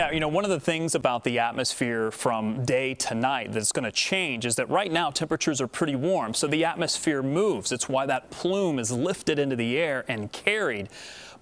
Yeah, you know, one of the things about the atmosphere from day to night that's going to change is that right now temperatures are pretty warm, so the atmosphere moves. It's why that plume is lifted into the air and carried.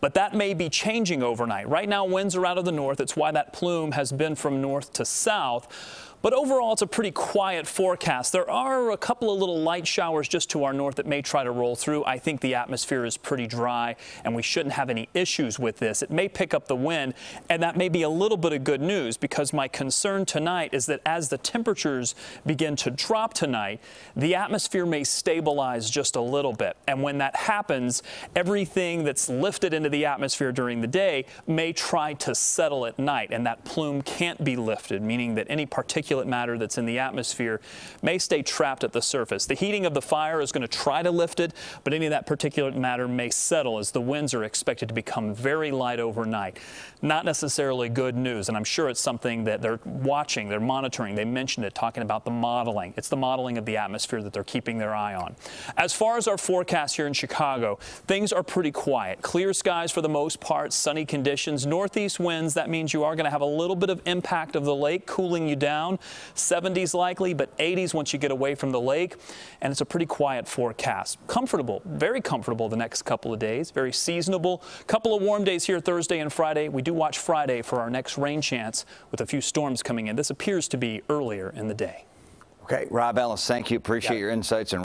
But that may be changing overnight. Right now, winds are out of the north. It's why that plume has been from north to south. But overall, it's a pretty quiet forecast. There are a couple of little light showers just to our north that may try to roll through. I think the atmosphere is pretty dry and we shouldn't have any issues with this. It may pick up the wind and that may be a little bit of good news because my concern tonight is that as the temperatures begin to drop tonight, the atmosphere may stabilize just a little bit. And when that happens, everything that's lifted into the atmosphere during the day may try to settle at night and that plume can't be lifted, meaning that any particulate particulate matter that's in the atmosphere may stay trapped at the surface. The heating of the fire is going to try to lift it, but any of that particulate matter may settle as the winds are expected to become very light overnight. Not necessarily good news, and I'm sure it's something that they're watching, they're monitoring. They mentioned it, talking about the modeling. It's the modeling of the atmosphere that they're keeping their eye on. As far as our forecast here in Chicago, things are pretty quiet. Clear skies for the most part, sunny conditions, northeast winds. That means you are going to have a little bit of impact of the lake cooling you down. 70s likely, but 80s once you get away from the lake. And it's a pretty quiet forecast. Comfortable, very comfortable the next couple of days, very seasonable. Couple of warm days here Thursday and Friday. We do watch Friday for our next rain chance with a few storms coming in. This appears to be earlier in the day. Okay, Rob Ellis, thank you. Appreciate yeah. your insights and